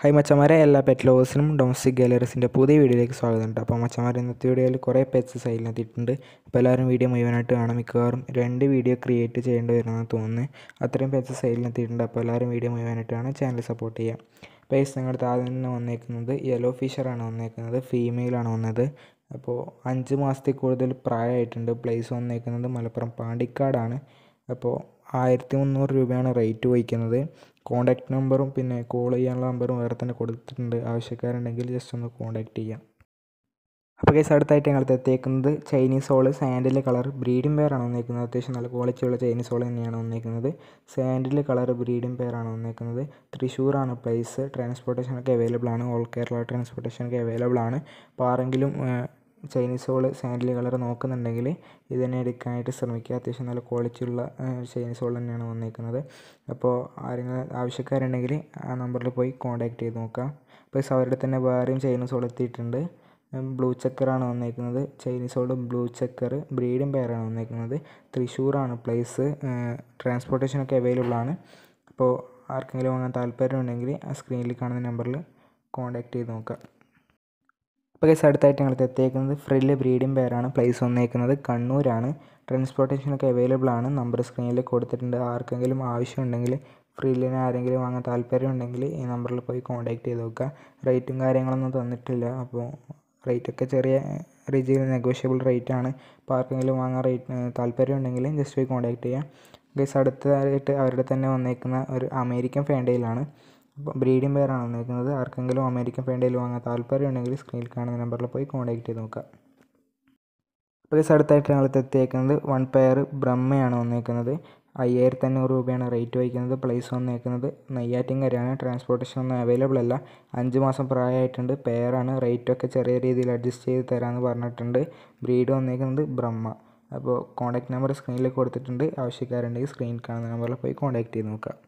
high മച്ചന്മാരെ എല്ലാ pet ലവേഴ്സിനും domestic ഗാലറീസിൻ്റെ പുതിയ വീഡിയോയിലേക്ക് സ്വാഗതം ഉണ്ട് അപ്പോൾ മച്ചന്മാരെ ഇന്നത്തെ വീഡിയോയിൽ കുറേ പെറ്റ്സ് സൈഡിലെത്തിയിട്ടുണ്ട് അപ്പോൾ എല്ലാവരും വീഡിയോ മുഴുവനായിട്ട് കാണാം മിക്കവാറും രണ്ട് വീഡിയോ ക്രിയേറ്റ് ചെയ്യേണ്ടി വരുമെന്ന് തോന്നുന്നു അത്രയും പെറ്റ്സ് സൈഡിലെത്തിയിട്ടുണ്ട് അപ്പോൾ എല്ലാവരും വീഡിയോ മുഴുവനായിട്ട് കാണാൻ ചാനൽ സപ്പോർട്ട് ചെയ്യാം പേസ് നിങ്ങളുടെ ആദ്യം തന്നെ വന്നേക്കുന്നത് യെല്ലോ ഫിഷറാണ് വന്നേക്കുന്നത് ഫീമെയിലാണ് വന്നത് അപ്പോൾ അഞ്ച് മാസത്തിൽ കൂടുതൽ പ്രായമായിട്ടുണ്ട് പ്ലേസ് വന്നേക്കുന്നത് മലപ്പുറം പാണ്ടിക്കാടാണ് അപ്പോൾ ആയിരത്തി മുന്നൂറ് രൂപയാണ് റേറ്റ് വഹിക്കുന്നത് കോണ്ടാക്ട് നമ്പറും പിന്നെ കോൾ ചെയ്യാനുള്ള നമ്പറും വേറെ തന്നെ കൊടുത്തിട്ടുണ്ട് ആവശ്യക്കാരുണ്ടെങ്കിൽ ജസ്റ്റ് ഒന്ന് കോണ്ടാക്ട് ചെയ്യാം അപ്പോൾ കേസ് അടുത്തായിട്ട് ഞങ്ങൾ എത്തിയേക്കുന്നത് ചൈനീസ് ഹോള് സാൻഡിൽ കളർ ബ്രീഡിംഗ് പേരാണ് വന്നേക്കുന്നത് അത്യാവശ്യം നല്ല ക്വാളിറ്റിയുള്ള ചൈനീസ് ഹോൾ തന്നെയാണ് വന്നേക്കുന്നത് സാൻഡിൽ കളർ ബ്രീഡിംഗ് പേരാണ് വന്നേക്കുന്നത് ആണ് പ്ലേസ് ട്രാൻസ്പോർട്ടേഷനൊക്കെ അവൈലബിൾ ആണ് ഓൾ കേരള ട്രാൻസ്പോർട്ടേഷനൊക്കെ അവൈലബിൾ ആണ് അപ്പോൾ ആരെങ്കിലും ചൈനീസ് ഹോൾ സാൻഡിൽ കളർ നോക്കുന്നുണ്ടെങ്കിൽ ഇത് തന്നെ എടുക്കാനായിട്ട് ശ്രമിക്കുക അത്യാവശ്യം നല്ല ക്വാളിറ്റിയുള്ള ചൈനീസ് ഹോൾ തന്നെയാണ് വന്നിരിക്കുന്നത് അപ്പോൾ ആരെങ്കിലും ആവശ്യക്കാരുണ്ടെങ്കിൽ ആ നമ്പറിൽ പോയി കോൺടാക്ട് ചെയ്ത് നോക്കാം പ്ലസ് അവരുടെ തന്നെ വേറെയും ചൈനീസ് ഹോൾ എത്തിയിട്ടുണ്ട് ബ്ലൂ ചക്കറാണ് വന്നേക്കുന്നത് ചൈനീസ് ഹോളും ബ്ലൂ ചെക്കർ ബ്രീഡും പേരാണ് വന്നേക്കുന്നത് തൃശ്ശൂരാണ് പ്ലേസ് ട്രാൻസ്പോർട്ടേഷനൊക്കെ അവൈലബിൾ ആണ് അപ്പോൾ ആർക്കെങ്കിലും വാങ്ങാൻ താല്പര്യമുണ്ടെങ്കിൽ ആ സ്ക്രീനിൽ കാണുന്ന നമ്പറിൽ കോൺടാക്റ്റ് ചെയ്ത് നോക്കാം ഇപ്പോൾ കേസ് അടുത്തായിട്ട് ഞങ്ങൾ എത്തിയേക്കുന്നത് ഫ്രില്ല് ബ്രീഡിംഗ് പേരാണ് പ്ലേസ് വന്നേക്കുന്നത് കണ്ണൂരാണ് ട്രാൻസ്പോർട്ടേഷനൊക്കെ അവൈലബിൾ ആണ് നമ്പർ സ്ക്രീനിൽ കൊടുത്തിട്ടുണ്ട് ആർക്കെങ്കിലും ആവശ്യമുണ്ടെങ്കിൽ ഫ്രില്ലിന് ആരെങ്കിലും വാങ്ങാൻ ഉണ്ടെങ്കിൽ ഈ നമ്പറിൽ പോയി കോൺടാക്റ്റ് ചെയ്ത് നോക്കുക റേറ്റും കാര്യങ്ങളൊന്നും തന്നിട്ടില്ല അപ്പോൾ റേറ്റൊക്കെ ചെറിയ രീതിയിൽ നെഗോഷ്യബിൾ റേറ്റ് ആണ് അപ്പോൾ ആർക്കെങ്കിലും വാങ്ങാൻ റേറ്റ് താല്പര്യം ഉണ്ടെങ്കിൽ ജസ്റ്റ് പോയി കോൺടാക്റ്റ് ചെയ്യാം ഗൈസ് അടുത്തതായിട്ട് അവരുടെ തന്നെ വന്നേക്കുന്ന ഒരു അമേരിക്കൻ ഫേണ്ടയിലാണ് ബ്രീഡിംഗ് ആണ് വന്നിരിക്കുന്നത് ആർക്കെങ്കിലും അമേരിക്കൻ ഫേണ്ടയിൽ വാങ്ങാൻ ഉണ്ടെങ്കിൽ സ്ക്രീനിൽ കാണുന്ന നമ്പറിൽ പോയി കോൺടാക്റ്റ് ചെയ്ത് നോക്കാം അപ്പോൾ ഗസ് അടുത്തായിട്ട് ഞങ്ങൾ എത്തിയേക്കുന്നത് വൺ പെയർ ബ്രഹ്മയാണ് വന്നിരിക്കുന്നത് അയ്യായിരത്തി അഞ്ഞൂറ് രൂപയാണ് റേറ്റ് വയ്ക്കുന്നത് പ്ലേസ് വന്നേക്കുന്നത് നെയ്യാറ്റിൻകരയാണ് ട്രാൻസ്പോർട്ടേഷൻ ഒന്നും അവൈലബിൾ അല്ല അഞ്ച് മാസം പ്രായമായിട്ടുണ്ട് പെയറാണ് റേറ്റൊക്കെ ചെറിയ രീതിയിൽ അഡ്ജസ്റ്റ് ചെയ്ത് തരാമെന്ന് പറഞ്ഞിട്ടുണ്ട് ബ്രീഡ് വന്നേക്കുന്നത് ബ്രഹ്മ അപ്പോൾ കോൺടാക്ട് നമ്പർ സ്ക്രീനിൽ കൊടുത്തിട്ടുണ്ട് ആവശ്യക്കാരുണ്ടെങ്കിൽ സ്ക്രീനിൽ കാണുന്ന നമ്പറിൽ പോയി കോൺടാക്ട് ചെയ്ത് നോക്കാം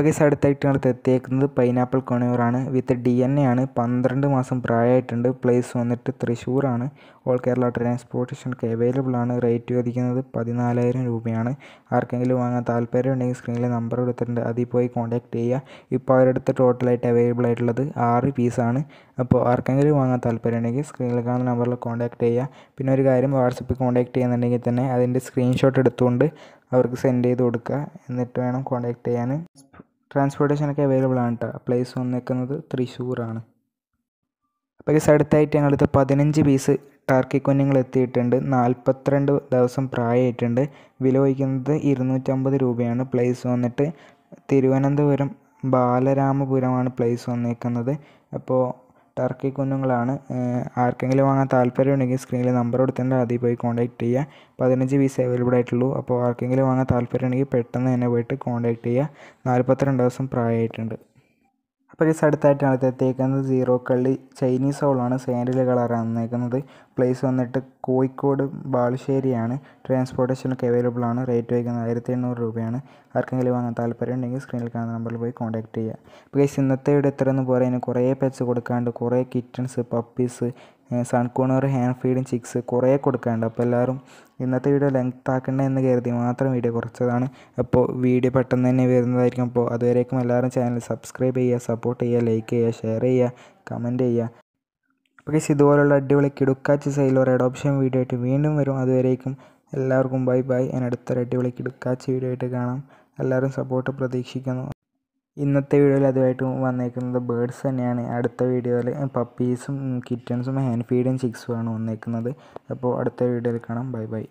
കപ്പക്കേസ് അടുത്തായിട്ടാണ് എത്തിയേക്കുന്നത് പൈനാപ്പിൾ ആണ് വിത്ത് ഡി എൻ എ ആണ് പന്ത്രണ്ട് മാസം പ്രായമായിട്ടുണ്ട് പ്ലേസ് വന്നിട്ട് തൃശ്ശൂരാണ് ഓൾ കേരള ട്രാൻസ്പോർട്ടേഷനൊക്കെ അവൈലബിൾ ആണ് റേറ്റ് ചോദിക്കുന്നത് പതിനാലായിരം രൂപയാണ് ആർക്കെങ്കിലും വാങ്ങാൻ താല്പര്യം ഉണ്ടെങ്കിൽ സ്ക്രീനിൽ നമ്പർ കൊടുത്തിട്ടുണ്ട് അതിൽ പോയി കോൺടാക്ട് ചെയ്യുക ഇപ്പോൾ അവരടുത്ത് ടോട്ടലായിട്ട് അവൈലബിൾ ആയിട്ടുള്ളത് ആറ് പീസാണ് അപ്പോൾ ആർക്കെങ്കിലും വാങ്ങാൻ താല്പര്യം ഉണ്ടെങ്കിൽ സ്ക്രീനിൽ കാണുന്ന നമ്പറിൽ കോൺടാക്ട് ചെയ്യുക പിന്നെ ഒരു കാര്യം വാട്സപ്പിൽ കോൺടാക്ട് ചെയ്യുന്നുണ്ടെങ്കിൽ തന്നെ അതിൻ്റെ സ്ക്രീൻഷോട്ട് എടുത്തുകൊണ്ട് അവർക്ക് സെൻഡ് ചെയ്ത് കൊടുക്കുക എന്നിട്ട് വേണം കോൺടാക്ട് ചെയ്യാൻ ട്രാൻസ്പോർട്ടേഷനൊക്കെ അവൈലബിൾ ആണ് കേട്ടോ പ്ലേസ് വന്നേക്കുന്നത് തൃശ്ശൂറാണ് അപ്പോൾ ഈ അടുത്തായിട്ട് ഞങ്ങളിത് പതിനഞ്ച് പീസ് ടർക്കി കുഞ്ഞുങ്ങൾ എത്തിയിട്ടുണ്ട് നാൽപ്പത്തിരണ്ട് ദിവസം പ്രായമായിട്ടുണ്ട് വില വഹിക്കുന്നത് ഇരുന്നൂറ്റമ്പത് രൂപയാണ് പ്ലേസ് വന്നിട്ട് തിരുവനന്തപുരം ബാലരാമപുരമാണ് പ്ലേസ് വന്നേക്കുന്നത് അപ്പോൾ ടർക്കി കുഞ്ഞുങ്ങളാണ് ആർക്കെങ്കിലും വാങ്ങാൻ ഉണ്ടെങ്കിൽ സ്ക്രീനിൽ നമ്പർ കൊടുത്തിട്ടുണ്ട് അതിൽ പോയി കോൺടാക്ട് ചെയ്യുക പതിനഞ്ച് പീസ് അവൈലബിൾ ആയിട്ടുള്ളൂ അപ്പോൾ ആർക്കെങ്കിലും വാങ്ങാൻ ഉണ്ടെങ്കിൽ പെട്ടെന്ന് തന്നെ പോയിട്ട് കോൺടാക്ട് ചെയ്യുക നാൽപ്പത്തിരണ്ട് ദിവസം പ്രായമായിട്ടുണ്ട് അപ്പോൾ ഗസ് അടുത്തായിട്ടാണ് എത്തിയേക്കുന്നത് സീറോ കള്ളി ചൈനീസ് ഹോളാണ് സാൻഡിലെ കളറാണ് നിൽക്കുന്നത് പ്ലേസ് വന്നിട്ട് കോഴിക്കോട് ബാലുശ്ശേരിയാണ് ട്രാൻസ്പോർട്ടേഷനൊക്കെ അവൈലബിൾ ആണ് റേറ്റ് വയ്ക്കുന്നത് ആയിരത്തി എണ്ണൂറ് രൂപയാണ് ആർക്കെങ്കിലും വാങ്ങാൻ താല്പര്യം ഉണ്ടെങ്കിൽ സ്ക്രീനിൽ കാണുന്ന നമ്പറിൽ പോയി കോൺടാക്ട് ചെയ്യുക അപ്പോൾ ഗസ് ഇന്നത്തെ ഇവിടെ എത്രയെന്ന് പറയുന്നത് കുറേ പെറ്റ്സ് കൊടുക്കാണ്ട് കുറേ കിറ്റൻസ് പപ്പീസ് സൺകോണർ ഹാൻഡ് ഫീഡും ചിക്സ് കുറേ കൊടുക്കാണ്ട് അപ്പോൾ എല്ലാവരും ഇന്നത്തെ വീഡിയോ ലെങ്ത് ആക്കണ്ട എന്ന് കരുതി മാത്രം വീഡിയോ കുറച്ചതാണ് അപ്പോൾ വീഡിയോ പെട്ടെന്ന് തന്നെ വരുന്നതായിരിക്കും അപ്പോൾ അതുവരേക്കും എല്ലാവരും ചാനൽ സബ്സ്ക്രൈബ് ചെയ്യുക സപ്പോർട്ട് ചെയ്യുക ലൈക്ക് ചെയ്യുക ഷെയർ ചെയ്യുക കമൻറ്റ് ചെയ്യുക അപ്പോൾ ഗൈസ് ഇതുപോലുള്ള അടിപൊളി കിടുക്കാച്ച് സൈലോ അഡോപ്ഷൻ വീഡിയോ ആയിട്ട് വീണ്ടും വരും അതുവരേക്കും എല്ലാവർക്കും ബൈ ബൈ ഞാൻ അടുത്തൊരു അടിപൊളി കിടുക്കാച്ച് വീഡിയോ ആയിട്ട് കാണാം എല്ലാവരും സപ്പോർട്ട് പ്രതീക്ഷിക്കുന്നു ഇന്നത്തെ വീഡിയോയിൽ അതുമായിട്ട് വന്നേക്കുന്നത് ബേഡ്സ് തന്നെയാണ് അടുത്ത വീഡിയോയിൽ പപ്പീസും കിറ്റൻസും ഹാൻഡ് ഫീഡും ചിക്സുമാണ് വന്നേക്കുന്നത് അപ്പോൾ അടുത്ത വീഡിയോയിൽ കാണാം ബൈ ബൈ